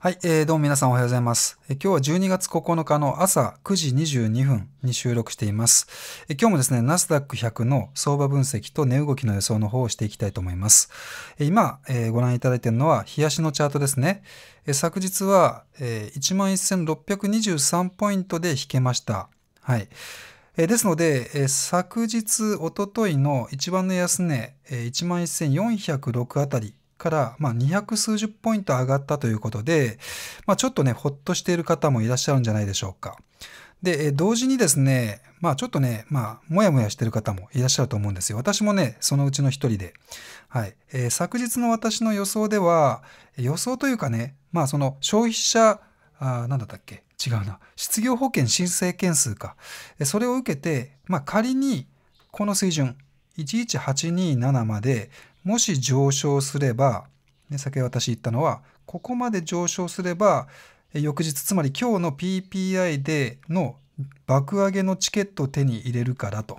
はい、えー、どうも皆さんおはようございます。え今日は12月9日の朝9時22分に収録しています。え今日もですね、ナスダック100の相場分析と値動きの予想の方をしていきたいと思います。え今、えー、ご覧いただいているのは、冷やしのチャートですね。え昨日は、えー、11,623ポイントで引けました。はい。ですので、昨日、おとといの一番の安値、11,406あたりから、まあ、200数十ポイント上がったということで、まあ、ちょっとね、ほっとしている方もいらっしゃるんじゃないでしょうか。で、同時にですね、まあちょっとね、まあ、もやもやしている方もいらっしゃると思うんですよ。私もね、そのうちの一人で。はい。えー、昨日の私の予想では、予想というかね、まあその消費者、あなんだったっけ違うな。失業保険申請件数か。それを受けて、まあ仮にこの水準、11827までもし上昇すれば、ね、先私言ったのは、ここまで上昇すれば、翌日、つまり今日の PPI での爆上げのチケットを手に入れるからと。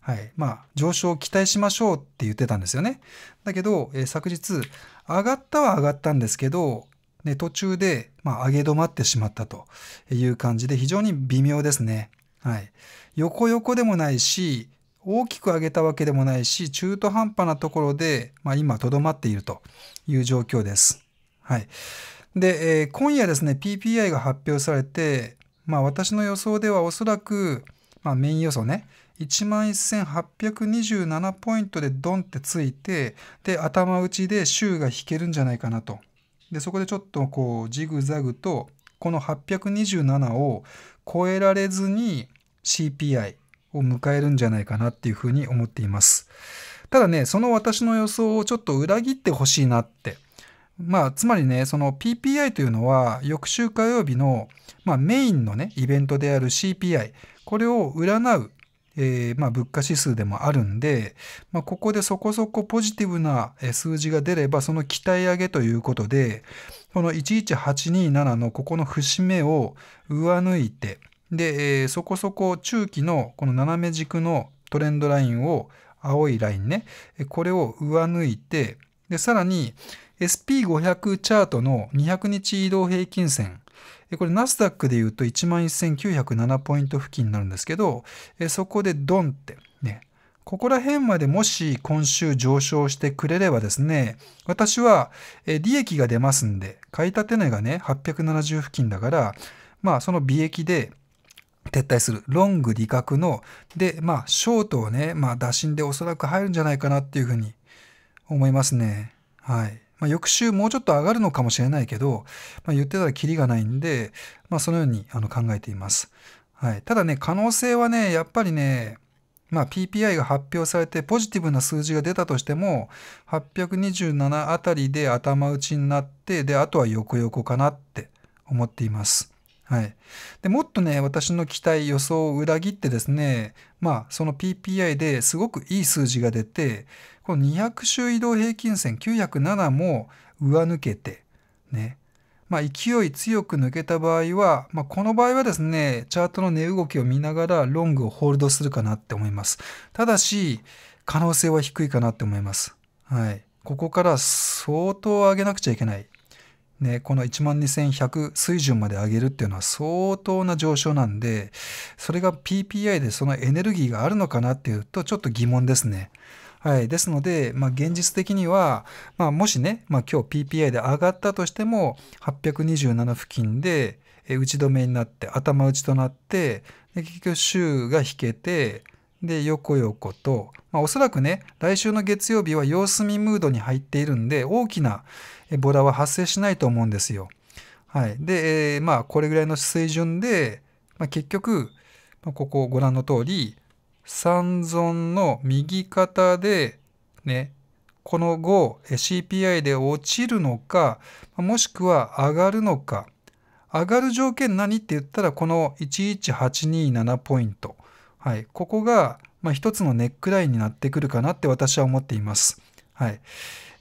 はい。まあ、上昇を期待しましょうって言ってたんですよね。だけど、えー、昨日、上がったは上がったんですけど、ね、途中で、まあ、上げ止まってしまったという感じで、非常に微妙ですね。はい。横横でもないし、大きく上げたわけでもないし、中途半端なところで、まあ、今、とどまっているという状況です。はい。で、えー、今夜ですね、PPI が発表されて、まあ、私の予想ではおそらく、まあ、メイン予想ね、11,827ポイントでドンってついて、で、頭打ちで週が引けるんじゃないかなと。で、そこでちょっとこう、ジグザグと、この827を超えられずに CPI、を迎えるんじゃないかなっていうふうに思っています。ただね、その私の予想をちょっと裏切ってほしいなって。まあ、つまりね、その PPI というのは、翌週火曜日の、まあ、メインのね、イベントである CPI、これを占う、えー、まあ、物価指数でもあるんで、まあ、ここでそこそこポジティブな数字が出れば、その期待上げということで、この11827のここの節目を上抜いて、で、えー、そこそこ中期のこの斜め軸のトレンドラインを青いラインね、これを上抜いて、で、さらに SP500 チャートの200日移動平均線、これナスダックで言うと11,907ポイント付近になるんですけど、そこでドンってね、ここら辺までもし今週上昇してくれればですね、私は利益が出ますんで、買い立て値がね、870付近だから、まあその利益で撤退する。ロング利確の、で、まあ、ショートをね、まあ、打診でおそらく入るんじゃないかなっていうふうに思いますね。はい。まあ、翌週もうちょっと上がるのかもしれないけど、まあ、言ってたらキリがないんで、まあ、そのようにあの考えています。はい。ただね、可能性はね、やっぱりね、まあ、PPI が発表されてポジティブな数字が出たとしても、827あたりで頭打ちになって、で、あとは横横かなって思っています。はい、でもっとね私の期待予想を裏切ってですねまあその PPI ですごくいい数字が出てこの200周移動平均線907も上抜けてねまあ、勢い強く抜けた場合は、まあ、この場合はですね、チャートの値動きを見ながらロングをホールドするかなって思います。ただし、可能性は低いかなって思います。はい。ここから相当上げなくちゃいけない。ね、この12,100水準まで上げるっていうのは相当な上昇なんで、それが PPI でそのエネルギーがあるのかなっていうとちょっと疑問ですね。はい。ですので、まあ、現実的には、まあ、もしね、まあ、今日 PPI で上がったとしても、827付近で、え打ち止めになって、頭打ちとなって、で結局週が引けて、で、横横と、まあ、おそらくね、来週の月曜日は様子見ムードに入っているんで、大きな、ボラは発生しないと思うんですよ。はい。で、えー、まあ、これぐらいの水準で、まあ、結局、まあ、ここご覧の通り、三存の右肩で、ね、この後、CPI で落ちるのか、もしくは上がるのか、上がる条件何って言ったら、この11827ポイント。はい。ここが、まあ、一つのネックラインになってくるかなって私は思っています。はい。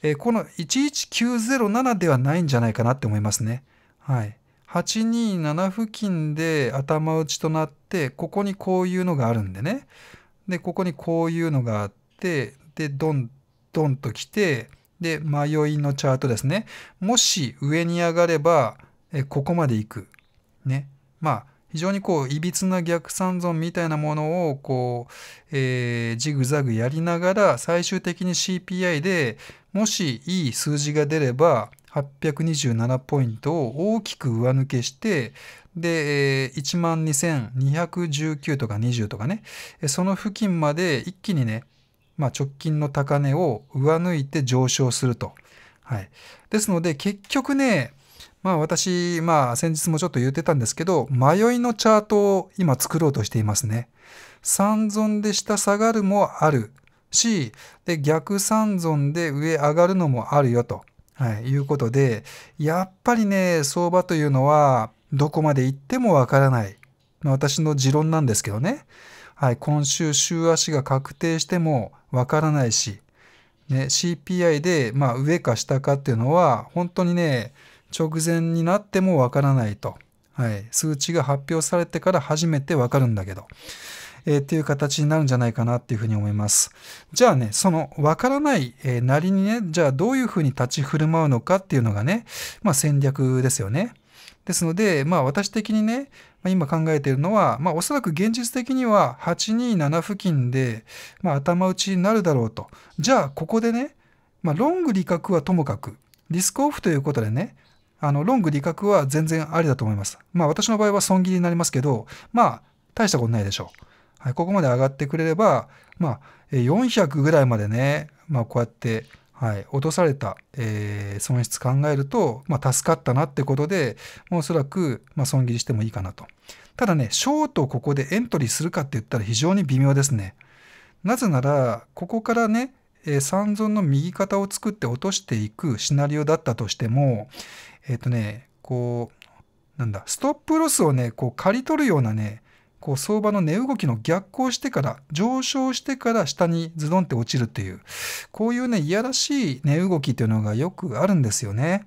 えー、この11907ではないんじゃないかなって思いますね。はい。827付近で頭打ちとなって、ここにこういうのがあるんでね。で、ここにこういうのがあって、で、ドン、ドンと来て、で、迷いのチャートですね。もし上に上がれば、えここまで行く。ね。まあ、非常にこういびつな逆三存みたいなものをこう、えー、ジグザグやりながら最終的に CPI でもしいい数字が出れば827ポイントを大きく上抜けしてで12,219とか20とかねその付近まで一気にね、まあ、直近の高値を上抜いて上昇すると。はい、ですので結局ねまあ私、まあ先日もちょっと言ってたんですけど、迷いのチャートを今作ろうとしていますね。三存で下下がるもあるし、で逆三存で上上がるのもあるよと、はい、いうことで、やっぱりね、相場というのはどこまで行ってもわからない。まあ私の持論なんですけどね。はい、今週週足が確定してもわからないし、ね、CPI で、まあ、上か下かっていうのは本当にね直前になってもわからないと、はい、数値が発表されてから初めてわかるんだけど、えー、っていう形になるんじゃないかなっていうふうに思います。じゃあね、そのわからない、えー、なりにね、じゃあどういうふうに立ち振る舞うのかっていうのがね、まあ戦略ですよね。ですので、まあ私的にね、まあ、今考えているのは、まあおそらく現実的には827付近で、まあ頭打ちになるだろうと。じゃあここでね、まあロング利確はともかく、リスクオフということでね、あの、ロング利確は全然ありだと思います。まあ私の場合は損切りになりますけど、まあ大したことないでしょう。はい、ここまで上がってくれれば、まあ400ぐらいまでね、まあこうやって、はい、落とされた、えー、損失考えると、まあ助かったなってことで、おそらく、まあ損切りしてもいいかなと。ただね、ショートをここでエントリーするかって言ったら非常に微妙ですね。なぜなら、ここからね、えー、三尊の右肩を作って落としていくシナリオだったとしても、えっ、ー、とね、こう、なんだ、ストップロスをね、こう刈り取るようなね、こう相場の値動きの逆行してから、上昇してから下にズドンって落ちるっていう、こういうね、いやらしい値動きというのがよくあるんですよね。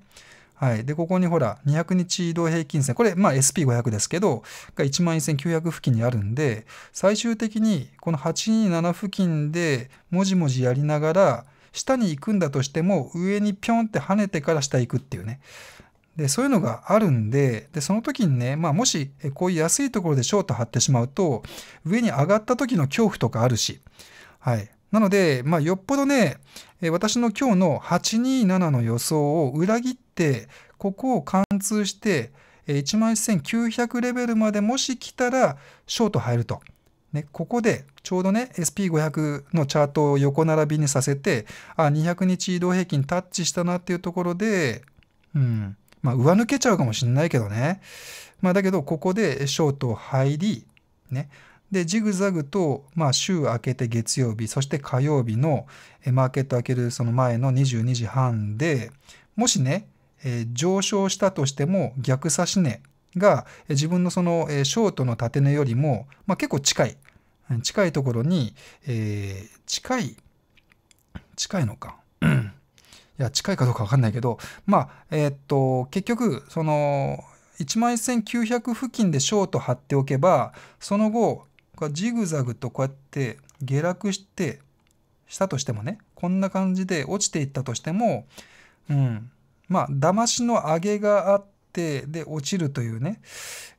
はい。で、ここにほら、200日移動平均線、これ、まあ SP500 ですけど、が11,900付近にあるんで、最終的にこの827付近で、もじもじやりながら、下に行くんだとしても上にピョンって跳ねてから下行くっていうね。で、そういうのがあるんで、で、その時にね、まあもし、こういう安いところでショート張ってしまうと、上に上がった時の恐怖とかあるし、はい。なので、まあよっぽどね、私の今日の827の予想を裏切って、ここを貫通して、11900レベルまでもし来たら、ショート入ると。ね、ここでちょうどね SP500 のチャートを横並びにさせてあ200日移動平均タッチしたなっていうところで、うんまあ、上抜けちゃうかもしんないけどね、まあ、だけどここでショート入り、ね、でジグザグと、まあ、週明けて月曜日そして火曜日のマーケット開けるその前の22時半でもしね、えー、上昇したとしても逆差し値、ね、が自分のそのショートの縦根よりも、まあ、結構近い近いところに、えー、近い近いのかいや近いかどうか分かんないけどまあえー、っと結局その1万1900付近でショート張っておけばその後ジグザグとこうやって下落してしたとしてもねこんな感じで落ちていったとしても、うん、まあだましの上げがあってて、で、落ちるというね、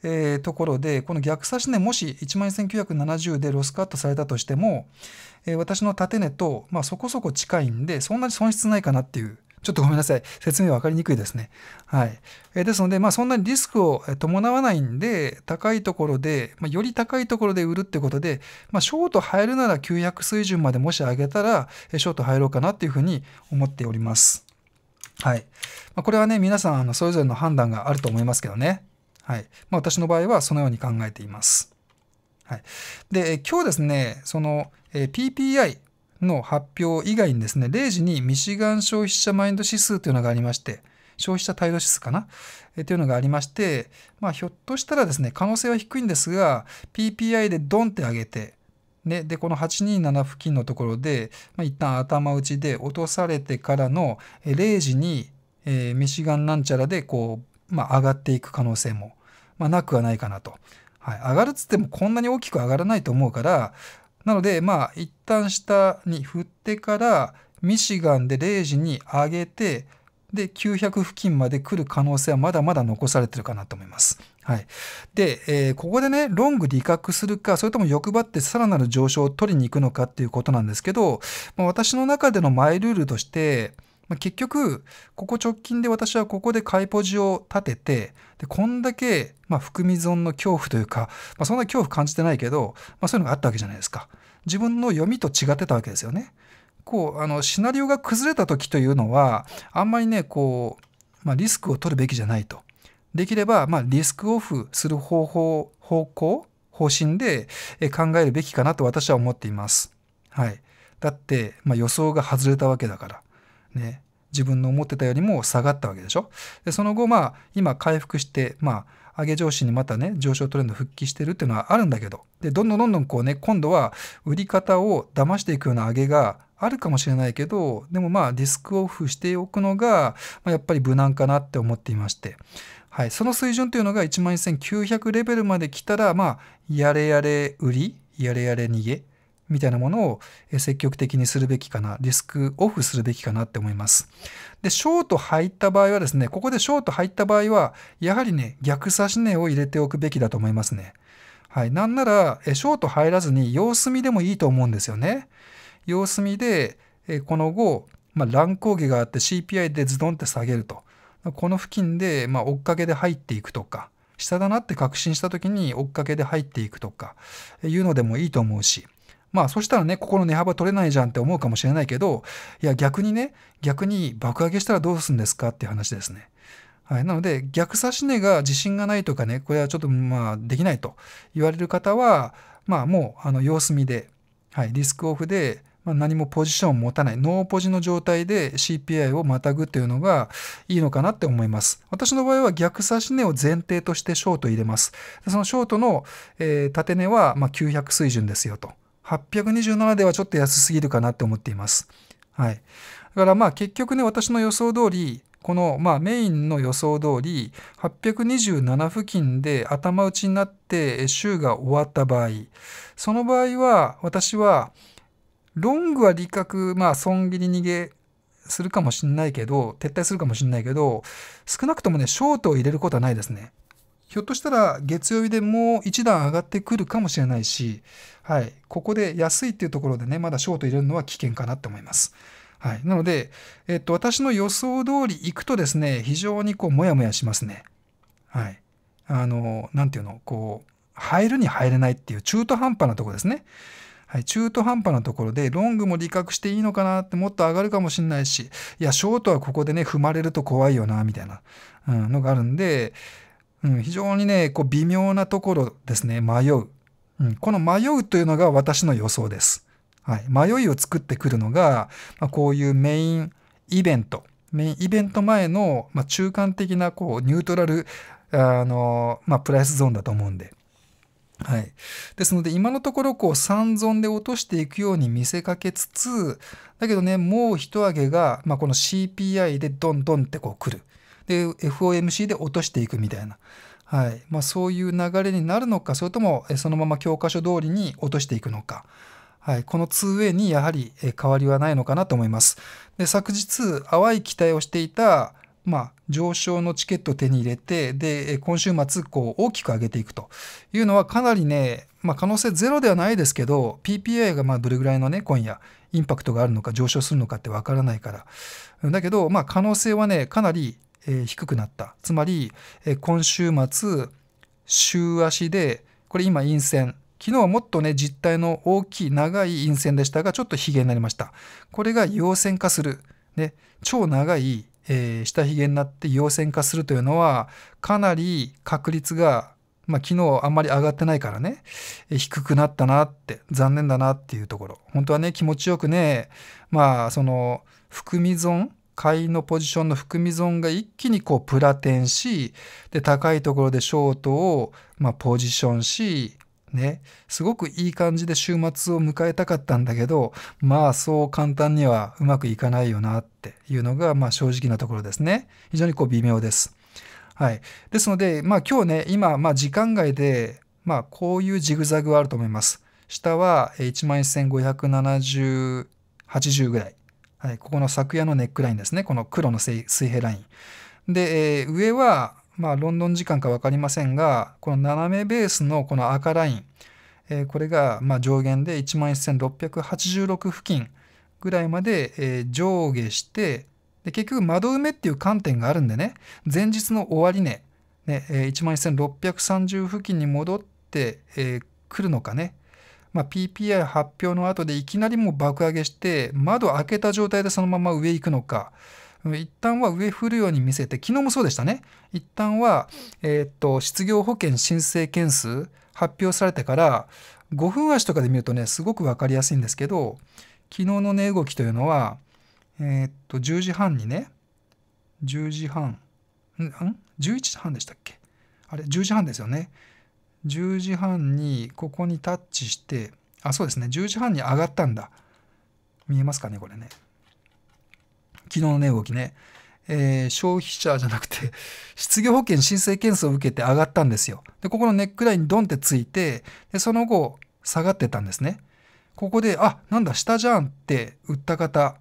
えー、ところで、この逆差し値、ね、もし11,970でロスカットされたとしても、えー、私の縦値と、まあ、そこそこ近いんで、そんなに損失ないかなっていう。ちょっとごめんなさい。説明分かりにくいですね。はい。えー、ですので、まあ、そんなにリスクを伴わないんで、高いところで、まあ、より高いところで売るってことで、まあ、ショート入るなら900水準までもし上げたら、ショート入ろうかなっていうふうに思っております。はい。まあ、これはね、皆さん、あの、それぞれの判断があると思いますけどね。はい。まあ、私の場合はそのように考えています。はい。で、今日ですね、その、え PPI の発表以外にですね、0時にミシガン消費者マインド指数というのがありまして、消費者態度指数かなえというのがありまして、まあ、ひょっとしたらですね、可能性は低いんですが、PPI でドンって上げて、ででこの827付近のところで、まあ、一旦頭打ちで落とされてからの0時に、えー、ミシガンなんちゃらでこう、まあ、上がっていく可能性も、まあ、なくはないかなと、はい、上がるっつってもこんなに大きく上がらないと思うからなのでまあ一旦下に振ってからミシガンで0時に上げてで900付近まで来る可能性はまだまだ残されてるかなと思います。はい。で、えー、ここでね、ロング利確するか、それとも欲張ってさらなる上昇を取りに行くのかっていうことなんですけど、まあ、私の中でのマイルールとして、まあ、結局、ここ直近で私はここで買いポジを立てて、でこんだけ、まあ、含み損の恐怖というか、まあ、そんな恐怖感じてないけど、まあ、そういうのがあったわけじゃないですか。自分の読みと違ってたわけですよね。こう、あの、シナリオが崩れた時というのは、あんまりね、こう、まあ、リスクを取るべきじゃないと。できれば、まあ、リスクオフする方法、方向、方針で考えるべきかなと私は思っています。はい。だって、まあ、予想が外れたわけだから。ね。自分の思ってたよりも下がったわけでしょ。でその後、まあ、今回復して、まあ、上げ上昇にまたね、上昇トレンド復帰してるっていうのはあるんだけど、で、どんどんどんどんこうね、今度は売り方を騙していくような上げがあるかもしれないけど、でもまあ、リスクオフしておくのが、まあ、やっぱり無難かなって思っていまして。はい、その水準というのが11,900レベルまで来たら、まあ、やれやれ売り、やれやれ逃げみたいなものを積極的にするべきかな、リスクオフするべきかなって思います。で、ショート入った場合はですね、ここでショート入った場合は、やはりね、逆差し値を入れておくべきだと思いますね。はい、なんなら、ショート入らずに様子見でもいいと思うんですよね。様子見で、この後、まあ、乱高下があって CPI でズドンって下げると。この付近で、まあ、追っかけで入っていくとか、下だなって確信した時に追っかけで入っていくとか、いうのでもいいと思うし、まあそしたらね、ここの値幅取れないじゃんって思うかもしれないけど、いや逆にね、逆に爆上げしたらどうするんですかっていう話ですね。はい、なので逆指し値が自信がないとかね、これはちょっとまあできないと言われる方は、まあもうあの様子見で、はい、リスクオフでまあ、何もポジションを持たない、ノーポジの状態で CPI をまたぐというのがいいのかなって思います。私の場合は逆差し値を前提としてショート入れます。そのショートの、えー、縦値はまあ900水準ですよと。827ではちょっと安すぎるかなって思っています。はい。だからまあ結局ね、私の予想通り、このまあメインの予想通り、827付近で頭打ちになって週が終わった場合、その場合は私は、ロングは理覚、まあ、損切り逃げするかもしんないけど、撤退するかもしんないけど、少なくともね、ショートを入れることはないですね。ひょっとしたら月曜日でもう一段上がってくるかもしれないし、はい、ここで安いっていうところでね、まだショート入れるのは危険かなって思います。はい、なので、えっと、私の予想通り行くとですね、非常にこう、もやもやしますね。はい。あの、なんていうの、こう、入るに入れないっていう中途半端なとこですね。はい、中途半端なところでロングも利確していいのかなってもっと上がるかもしんないし、いや、ショートはここでね、踏まれると怖いよな、みたいな、うん、のがあるんで、うん、非常にね、こう微妙なところですね、迷う。うん、この迷うというのが私の予想です。はい、迷いを作ってくるのが、まあ、こういうメインイベント、メインイベント前の、まあ、中間的なこうニュートラル、あのまあ、プライスゾーンだと思うんで。はい、ですので今のところこう三存で落としていくように見せかけつつだけどねもう一上げが、まあ、この CPI でどんどんってこう来るで FOMC で落としていくみたいな、はいまあ、そういう流れになるのかそれともそのまま教科書通りに落としていくのか。はい、この 2way にやはり変わりはないのかなと思います。で昨日淡い期待をしていた、まあ、上昇のチケットを手に入れて、で、今週末、こう、大きく上げていくというのは、かなりね、まあ、可能性ゼロではないですけど、PPI がまあどれぐらいのね、今夜、インパクトがあるのか、上昇するのかってわからないから。だけど、まあ、可能性はね、かなり、え低くなった。つまり、え今週末、週足で、これ今、陰線。昨日はもっとね、実体の大きい長い陰線でしたが、ちょっと髭になりました。これが陽線化する。ね、超長いえー、下髭になって陽線化するというのはかなり確率が、まあ、昨日あんまり上がってないからね、えー、低くなったなって残念だなっていうところ本当はね気持ちよくねまあその含み損買いのポジションの含み損が一気にこうプラテンしで高いところでショートをまあポジションしね、すごくいい感じで週末を迎えたかったんだけど、まあそう簡単にはうまくいかないよなっていうのが、まあ正直なところですね。非常にこう微妙です。はい。ですので、まあ今日ね、今、まあ時間外で、まあこういうジグザグはあると思います。下は11,570、80ぐらい。はい。ここの昨夜のネックラインですね。この黒の水平ライン。で、えー、上はまあ、ロンドン時間か分かりませんが、この斜めベースのこの赤ライン、えー、これがま上限で11,686付近ぐらいまで、え上下して、で結局窓埋めっていう観点があるんでね、前日の終値、ね、えー、11,630付近に戻って、えー、るのかね、まあ、PPI 発表の後でいきなりもう爆上げして、窓開けた状態でそのまま上行くのか、一旦は上振るように見せて、昨日もそうでしたね。一旦は、えー、っと、失業保険申請件数発表されてから、5分足とかで見るとね、すごく分かりやすいんですけど、昨日の値、動きというのは、えー、っと、10時半にね、10時半、ん ?11 時半でしたっけあれ、10時半ですよね。10時半にここにタッチして、あ、そうですね、10時半に上がったんだ。見えますかね、これね。昨日の値、ね、動きね、えー、消費者じゃなくて、失業保険申請件数を受けて上がったんですよ。で、ここのネックラインにドンってついて、でその後、下がってたんですね。ここで、あ、なんだ、下じゃんって売った方、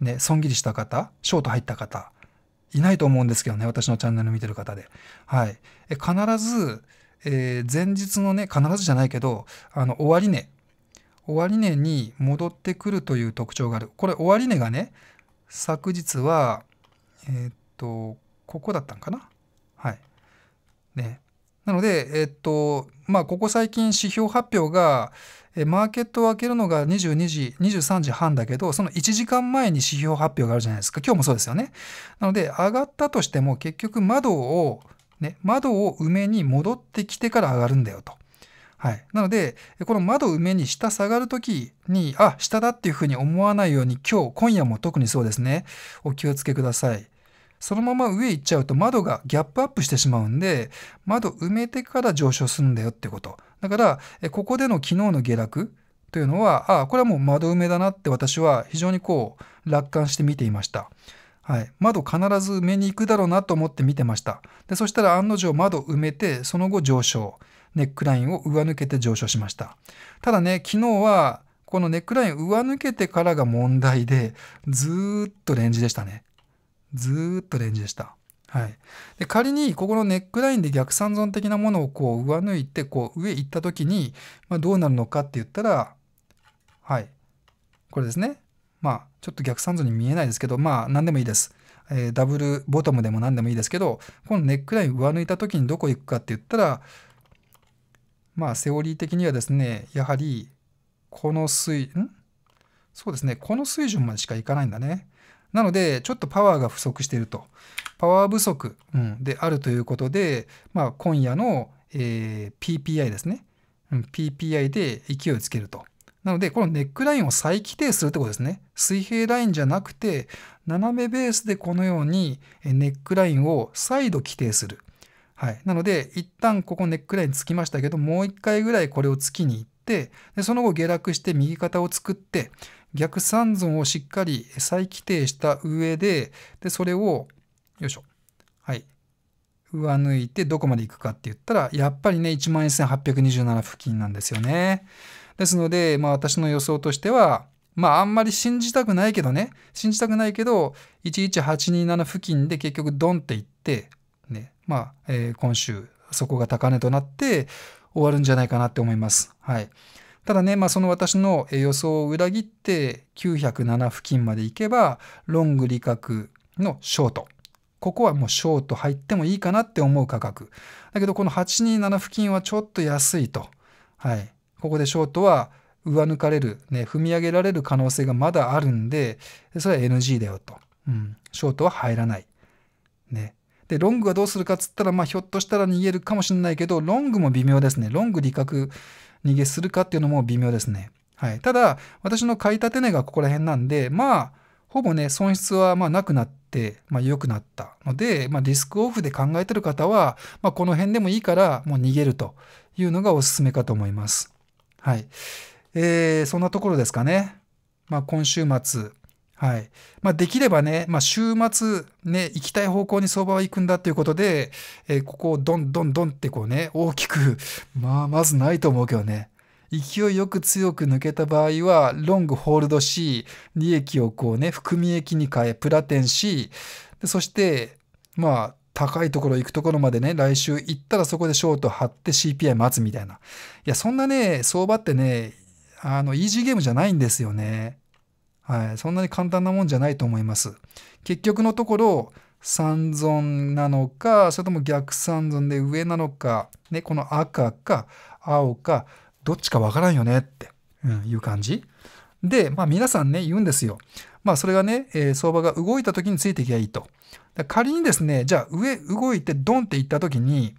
ね、損切りした方、ショート入った方、いないと思うんですけどね、私のチャンネル見てる方で。はい。え必ず、えー、前日のね、必ずじゃないけど、あの、終値、終値に戻ってくるという特徴がある。これ、終値がね、昨日は、えー、っと、ここだったんかなはい。ね。なので、えー、っと、まあ、ここ最近指標発表が、えマーケットを開けるのが22時、23時半だけど、その1時間前に指標発表があるじゃないですか。今日もそうですよね。なので、上がったとしても結局窓を、ね、窓を埋めに戻ってきてから上がるんだよと。はい。なので、この窓埋めに下下がるときに、あ、下だっていうふうに思わないように今日、今夜も特にそうですね。お気をつけください。そのまま上行っちゃうと窓がギャップアップしてしまうんで、窓埋めてから上昇するんだよってこと。だから、ここでの昨日の下落というのは、ああ、これはもう窓埋めだなって私は非常にこう、楽観して見ていました。はい、窓必ず埋めに行くだろうなと思って見てました。でそしたら案の定窓埋めて、その後上昇。ネックラインを上抜けて上昇しました。ただね、昨日はこのネックライン上抜けてからが問題で、ずっとレンジでしたね。ずっとレンジでした。はい、で仮にここのネックラインで逆三存的なものをこう上抜いてこう上行った時に、まあ、どうなるのかって言ったらはいこれですねまあちょっと逆三存に見えないですけどまあ何でもいいです、えー、ダブルボトムでも何でもいいですけどこのネックライン上抜いた時にどこ行くかって言ったらまあセオリー的にはですね、やはりこの水、んそうですね、この水準までしかいかないんだね。なので、ちょっとパワーが不足していると。パワー不足、うん、であるということで、まあ、今夜の、えー、PPI ですね、うん。PPI で勢いをつけると。なので、このネックラインを再規定するってことですね。水平ラインじゃなくて、斜めベースでこのようにネックラインを再度規定する。はい、なので一旦ここネックラインつきましたけどもう一回ぐらいこれを突きに行ってでその後下落して右肩を作って逆三尊をしっかり再規定した上ででそれをよいしょはい上抜いてどこまで行くかって言ったらやっぱりね11,827付近なんですよね。ですので、まあ、私の予想としてはまああんまり信じたくないけどね信じたくないけど11827付近で結局ドンっていってね、まあ、えー、今週、そこが高値となって終わるんじゃないかなって思います。はい。ただね、まあ、その私の予想を裏切って907付近まで行けば、ロング利確のショート。ここはもうショート入ってもいいかなって思う価格。だけど、この827付近はちょっと安いと。はい。ここでショートは上抜かれる、ね、踏み上げられる可能性がまだあるんで、それは NG だよと。うん。ショートは入らない。ね。で、ロングはどうするかっつったら、まあ、ひょっとしたら逃げるかもしれないけど、ロングも微妙ですね。ロング利確逃げするかっていうのも微妙ですね。はい。ただ、私の買い立て値がここら辺なんで、まあ、ほぼね、損失はまなくなって、まあ、良くなったので、まあ、リスクオフで考えてる方は、まあ、この辺でもいいから、もう逃げるというのがおすすめかと思います。はい。えー、そんなところですかね。まあ、今週末、はい。まあ、できればね、まあ、週末、ね、行きたい方向に相場は行くんだということで、えー、ここをどんどんどんってこうね、大きく まあ、まずないと思うけどね。勢いよく強く抜けた場合は、ロングホールドし、利益をこうね、含み益に変え、プラテンし、でそして、まあ、高いところ行くところまでね、来週行ったらそこでショート張って CPI 待つみたいな。いや、そんなね、相場ってね、あの、イージーゲームじゃないんですよね。はい、そんなに簡単なもんじゃないと思います。結局のところ三尊なのかそれとも逆三尊で上なのか、ね、この赤か青かどっちかわからんよねって、うん、いう感じ。で、まあ皆さんね、言うんですよ。まあそれがね、えー、相場が動いた時についていけばいいと。仮にですね、じゃあ上動いてドンっていった時に、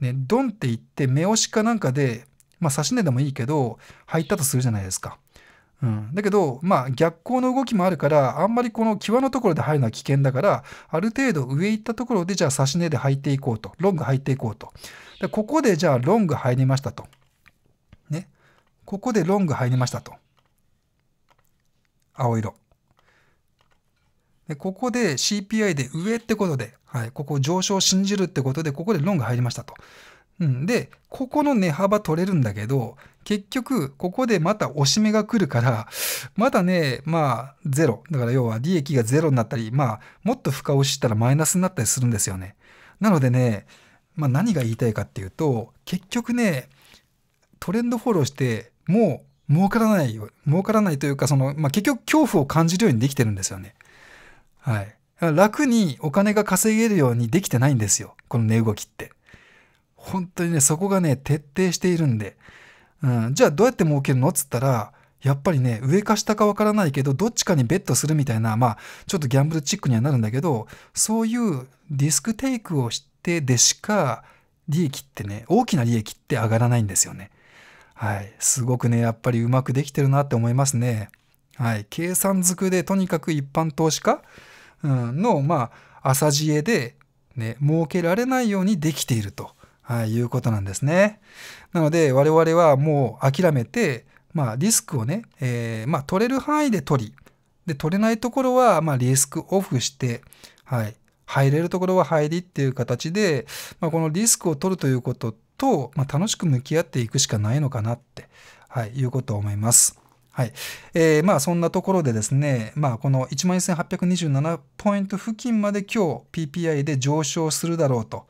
ね、ドンっていって目押しかなんかで、まあ差し値でもいいけど、入ったとするじゃないですか。うん、だけど、まあ、逆行の動きもあるからあんまりこの際のところで入るのは危険だからある程度上行ったところでじゃあ指し根で入っていこうとロング入っていこうとでここでじゃあロング入りましたと、ね、ここでロング入りましたと青色でここで CPI で上ってことで、はい、ここ上昇を信じるってことでここでロング入りましたとうん、でここの値幅取れるんだけど結局ここでまた押し目が来るからまだねまあゼロだから要は利益がゼロになったりまあもっと深押ししたらマイナスになったりするんですよね。なのでね、まあ、何が言いたいかっていうと結局ねトレンドフォローしてもう儲からないよ儲からないというかその、まあ、結局恐怖を感じるようにできてるんですよね。はい、楽にお金が稼げるようにできてないんですよこの値動きって。本当にね、そこがね、徹底しているんで。うん、じゃあどうやって儲けるのっつったら、やっぱりね、上か下かわからないけど、どっちかにベットするみたいな、まあ、ちょっとギャンブルチックにはなるんだけど、そういうリスクテイクをしてでしか、利益ってね、大きな利益って上がらないんですよね。はい。すごくね、やっぱりうまくできてるなって思いますね。はい。計算づくで、とにかく一般投資家、うん、の、まあ、浅知恵で、ね、儲けられないようにできていると。はい、いうことなんですね。なので我々はもう諦めて、まあ、リスクをね、えー、まあ、取れる範囲で取り、で、取れないところは、まあ、リスクオフして、はい、入れるところは入りっていう形で、まあ、このリスクを取るということと、まあ、楽しく向き合っていくしかないのかなって、はい、いうことを思います。はい。えー、まあそんなところでですね、まあこの11,827ポイント付近まで今日 PPI で上昇するだろうと。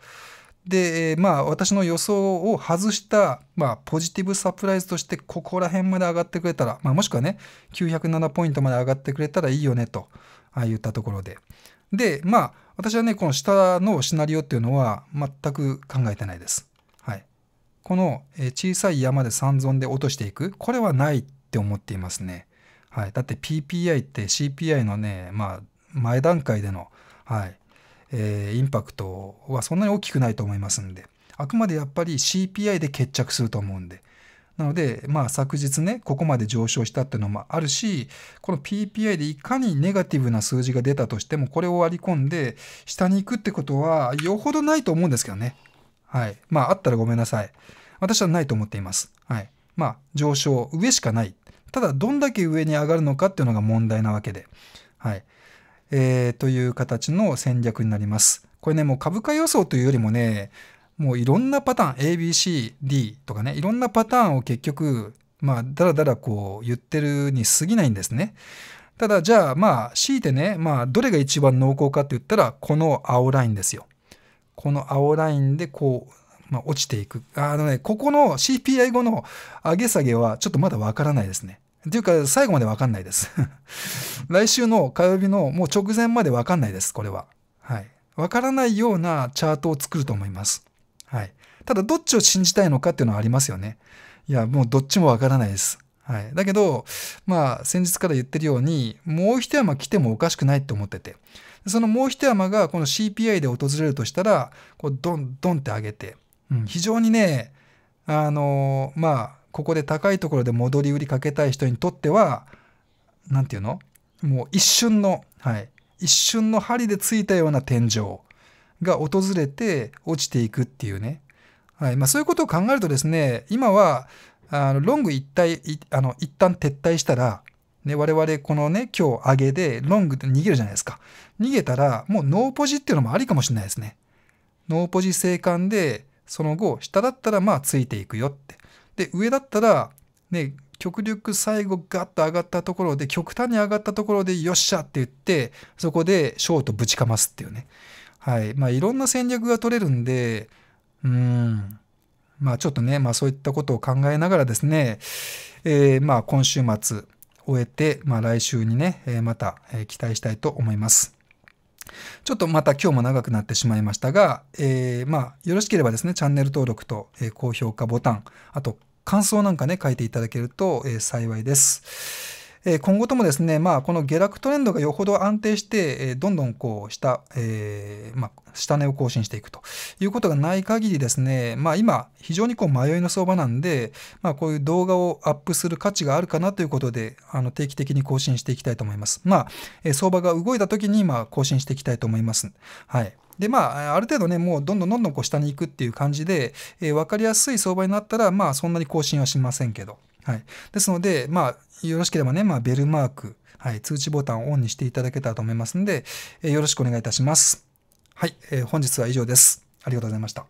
で、まあ、私の予想を外した、まあ、ポジティブサプライズとして、ここら辺まで上がってくれたら、まあ、もしくはね、907ポイントまで上がってくれたらいいよね、とああ言ったところで。で、まあ、私はね、この下のシナリオっていうのは、全く考えてないです。はい。この小さい山で三存で落としていく、これはないって思っていますね。はい。だって PPI って CPI のね、まあ、前段階での、はい。えー、インパクトはそんなに大きくないと思いますんで、あくまでやっぱり CPI で決着すると思うんで、なので、まあ、昨日ね、ここまで上昇したっていうのもあるし、この PPI でいかにネガティブな数字が出たとしても、これを割り込んで、下に行くってことは、よほどないと思うんですけどね。はい。まあ、あったらごめんなさい。私はないと思っています。はい。まあ、上昇、上しかない。ただ、どんだけ上に上がるのかっていうのが問題なわけで。はい。えー、という形の戦略になります。これね、もう株価予想というよりもね、もういろんなパターン、ABCD とかね、いろんなパターンを結局、まあ、だらだらこう言ってるに過ぎないんですね。ただ、じゃあ、まあ、強いてね、まあ、どれが一番濃厚かって言ったら、この青ラインですよ。この青ラインでこう、まあ、落ちていく。あのね、ここの CPI 後の上げ下げはちょっとまだわからないですね。っていうか、最後までわかんないです。来週の火曜日のもう直前までわかんないです、これは。はい。わからないようなチャートを作ると思います。はい。ただ、どっちを信じたいのかっていうのはありますよね。いや、もうどっちもわからないです。はい。だけど、まあ、先日から言ってるように、もう一山来てもおかしくないって思ってて。そのもう一山がこの CPI で訪れるとしたら、こう、ドン、ドンって上げて、うん、非常にね、あのー、まあ、ここで高いところで戻り売りかけたい人にとっては、何て言うのもう一瞬の、はい、一瞬の針でついたような天井が訪れて落ちていくっていうね。はいまあ、そういうことを考えるとですね、今は、あのロング一体あの一旦撤退したら、ね、我々このね、今日上げでロングで逃げるじゃないですか。逃げたら、もうノーポジっていうのもありかもしれないですね。ノーポジ生還で、その後、下だったらまあついていくよって。で、上だったら、ね、極力最後ガッと上がったところで、極端に上がったところで、よっしゃって言って、そこでショートぶちかますっていうね。はい。まあ、いろんな戦略が取れるんで、うん。まあ、ちょっとね、まあ、そういったことを考えながらですね、えー、まあ、今週末終えて、まあ、来週にね、えまた、え期待したいと思います。ちょっとまた今日も長くなってしまいましたが、えー、まあ、よろしければですね、チャンネル登録と、えー、高評価ボタン、あと、感想なんかね、書いていただけると、えー、幸いです。え今後ともですね、まあ、この下落トレンドがよほど安定して、えどんどんこう下、えー、まあ、下値を更新していくということがない限りですね、まあ、今、非常にこう迷いの相場なんで、まあ、こういう動画をアップする価値があるかなということで、あの定期的に更新していきたいと思います。まあ、え相場が動いた時に、まあ、更新していきたいと思います。はい。で、まあ、ある程度ね、もうどんどんどんどんこう下に行くっていう感じで、えー、分かりやすい相場になったら、まあ、そんなに更新はしませんけど。はい。ですので、まあ、よろしければね、まあ、ベルマーク、はい、通知ボタンをオンにしていただけたらと思いますので、えよろしくお願いいたします。はい、えー、本日は以上です。ありがとうございました。